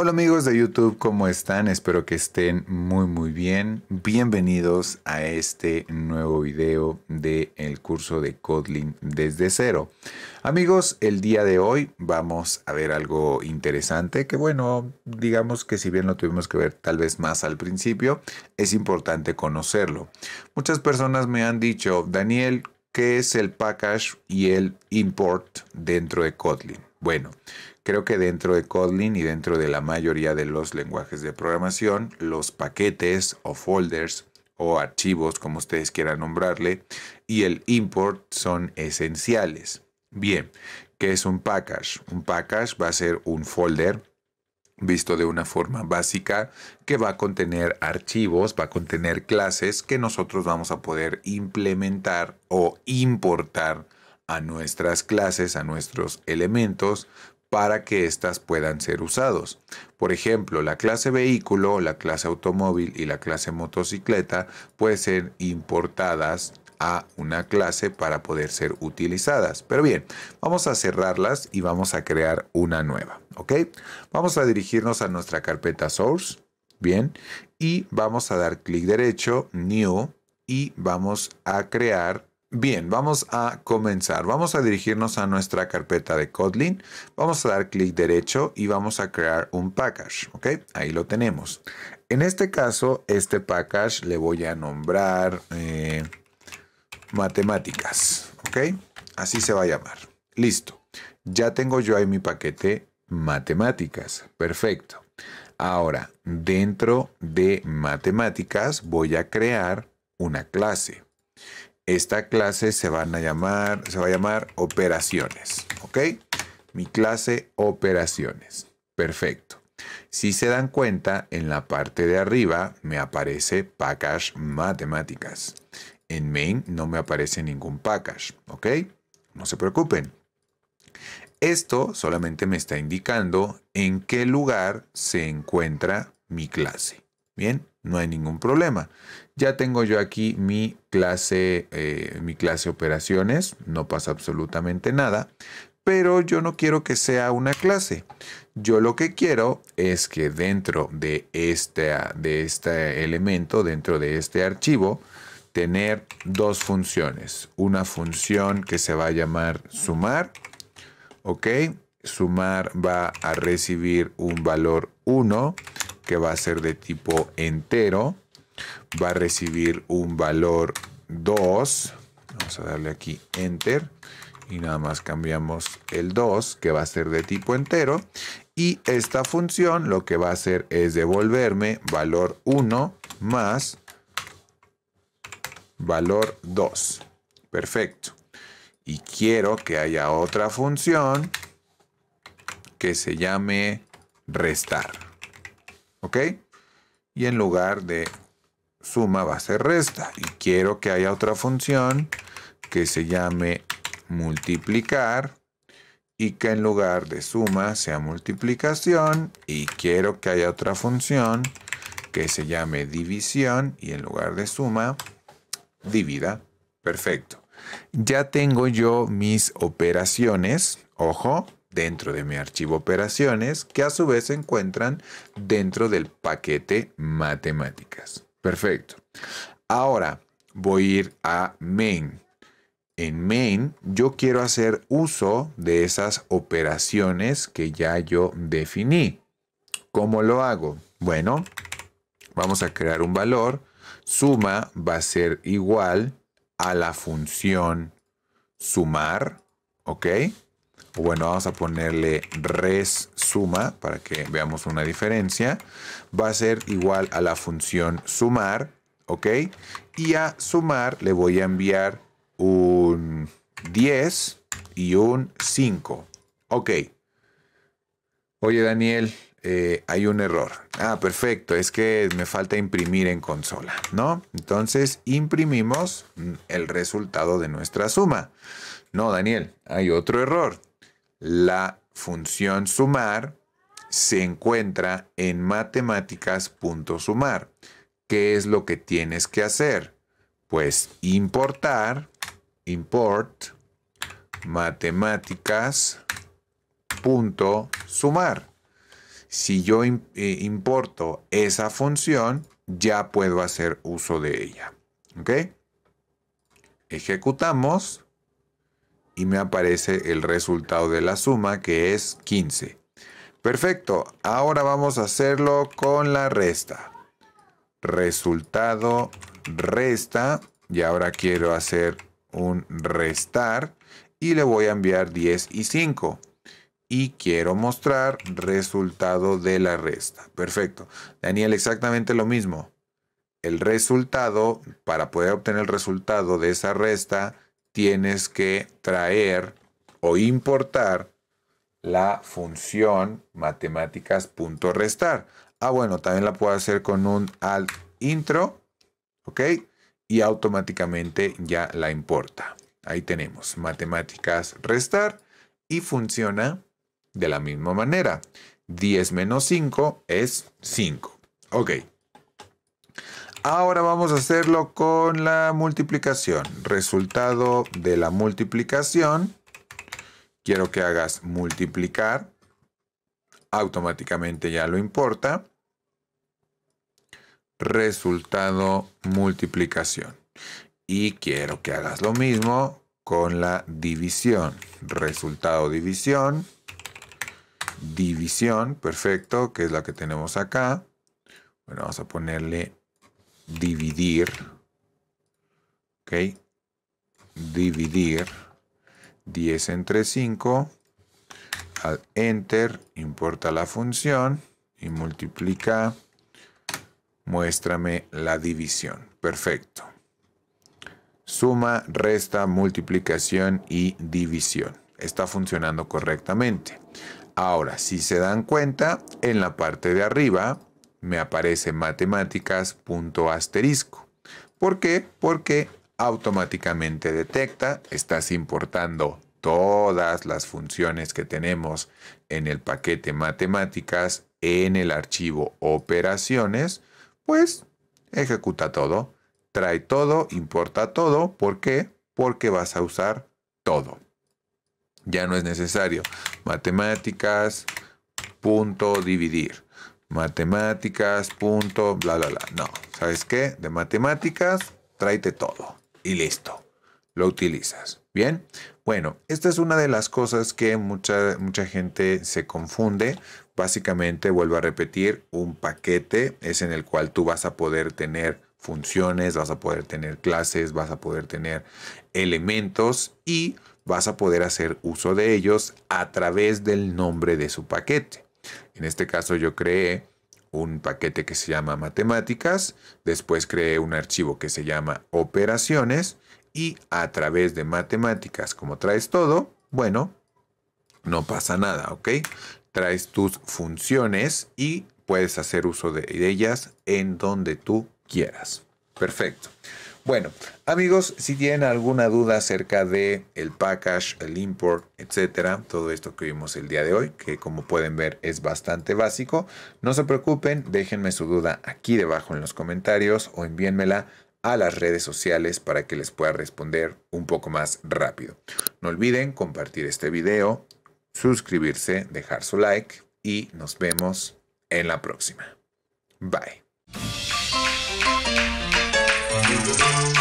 Hola amigos de YouTube, ¿cómo están? Espero que estén muy muy bien. Bienvenidos a este nuevo video del curso de Kotlin desde cero. Amigos, el día de hoy vamos a ver algo interesante que bueno, digamos que si bien lo tuvimos que ver tal vez más al principio, es importante conocerlo. Muchas personas me han dicho, Daniel, ¿qué es el package y el import dentro de Kotlin? Bueno, creo que dentro de Kotlin y dentro de la mayoría de los lenguajes de programación, los paquetes o folders o archivos, como ustedes quieran nombrarle, y el import son esenciales. Bien, ¿qué es un package? Un package va a ser un folder visto de una forma básica que va a contener archivos, va a contener clases que nosotros vamos a poder implementar o importar a nuestras clases, a nuestros elementos, para que éstas puedan ser usados. Por ejemplo, la clase vehículo, la clase automóvil y la clase motocicleta pueden ser importadas a una clase para poder ser utilizadas. Pero bien, vamos a cerrarlas y vamos a crear una nueva. ¿Ok? Vamos a dirigirnos a nuestra carpeta source. Bien. Y vamos a dar clic derecho, new. Y vamos a crear Bien, vamos a comenzar. Vamos a dirigirnos a nuestra carpeta de Kotlin. Vamos a dar clic derecho y vamos a crear un package. ¿Ok? Ahí lo tenemos. En este caso, este package le voy a nombrar eh, matemáticas. ¿Ok? Así se va a llamar. Listo. Ya tengo yo ahí mi paquete matemáticas. Perfecto. Ahora, dentro de matemáticas voy a crear una clase. Esta clase se van a llamar, se va a llamar operaciones, ¿ok? Mi clase operaciones. Perfecto. Si se dan cuenta, en la parte de arriba me aparece package matemáticas. En main no me aparece ningún package, ¿ok? No se preocupen. Esto solamente me está indicando en qué lugar se encuentra mi clase. Bien, no hay ningún problema. Ya tengo yo aquí mi clase, eh, mi clase operaciones, no pasa absolutamente nada, pero yo no quiero que sea una clase. Yo lo que quiero es que dentro de este, de este elemento, dentro de este archivo, tener dos funciones. Una función que se va a llamar sumar, ¿ok? Sumar va a recibir un valor 1 que va a ser de tipo entero, va a recibir un valor 2. Vamos a darle aquí Enter y nada más cambiamos el 2 que va a ser de tipo entero y esta función lo que va a hacer es devolverme valor 1 más valor 2. Perfecto. Y quiero que haya otra función que se llame restar. ¿Ok? Y en lugar de suma va a ser resta. Y quiero que haya otra función que se llame multiplicar y que en lugar de suma sea multiplicación. Y quiero que haya otra función que se llame división y en lugar de suma, divida. Perfecto. Ya tengo yo mis operaciones. Ojo, dentro de mi archivo operaciones que a su vez se encuentran dentro del paquete matemáticas. Perfecto. Ahora voy a ir a main. En main yo quiero hacer uso de esas operaciones que ya yo definí. ¿Cómo lo hago? Bueno, vamos a crear un valor. Suma va a ser igual a la función sumar, ¿ok? Pues bueno, vamos a ponerle res suma para que veamos una diferencia, va a ser igual a la función sumar, ¿ok? Y a sumar le voy a enviar un 10 y un 5, ¿ok? Oye Daniel, eh, hay un error. Ah, perfecto, es que me falta imprimir en consola, ¿no? Entonces imprimimos el resultado de nuestra suma. No, Daniel, hay otro error. La función sumar se encuentra en matemáticas.sumar. ¿Qué es lo que tienes que hacer? Pues importar, import, matemáticas.sumar. Si yo eh, importo esa función, ya puedo hacer uso de ella. ¿Ok? Ejecutamos y me aparece el resultado de la suma que es 15. Perfecto, ahora vamos a hacerlo con la resta. Resultado resta y ahora quiero hacer un restar y le voy a enviar 10 y 5 y quiero mostrar resultado de la resta. Perfecto. Daniel, exactamente lo mismo. El resultado, para poder obtener el resultado de esa resta, tienes que traer o importar la función matemáticas.restar. Ah, bueno, también la puedo hacer con un alt intro, ¿ok? Y automáticamente ya la importa. Ahí tenemos matemáticas restar y funciona de la misma manera. 10 menos 5 es 5. Ok. Ahora vamos a hacerlo con la multiplicación. Resultado de la multiplicación. Quiero que hagas multiplicar. Automáticamente ya lo importa. Resultado multiplicación. Y quiero que hagas lo mismo con la división. Resultado división. División, perfecto, que es la que tenemos acá. Bueno, vamos a ponerle dividir, ok, dividir 10 entre 5, al enter, importa la función y multiplica, muéstrame la división, perfecto. Suma, resta, multiplicación y división. Está funcionando correctamente. Ahora, si se dan cuenta, en la parte de arriba me aparece matemáticas punto asterisco. ¿Por qué? Porque automáticamente detecta, estás importando todas las funciones que tenemos en el paquete matemáticas en el archivo operaciones, pues ejecuta todo, trae todo, importa todo. ¿Por qué? Porque vas a usar todo. Ya no es necesario matemáticas punto dividir matemáticas, punto, bla, bla, bla. No, ¿sabes qué? De matemáticas, tráete todo y listo. Lo utilizas. Bien, bueno, esta es una de las cosas que mucha, mucha gente se confunde. Básicamente, vuelvo a repetir, un paquete es en el cual tú vas a poder tener funciones, vas a poder tener clases, vas a poder tener elementos y vas a poder hacer uso de ellos a través del nombre de su paquete. En este caso yo creé un paquete que se llama matemáticas, después creé un archivo que se llama operaciones y a través de matemáticas, como traes todo, bueno, no pasa nada, ¿ok? Traes tus funciones y puedes hacer uso de ellas en donde tú quieras. Perfecto. Bueno, amigos, si tienen alguna duda acerca de el package, el import, etcétera, todo esto que vimos el día de hoy, que como pueden ver es bastante básico, no se preocupen, déjenme su duda aquí debajo en los comentarios o envíenmela a las redes sociales para que les pueda responder un poco más rápido. No olviden compartir este video, suscribirse, dejar su like y nos vemos en la próxima. Bye. Thank you.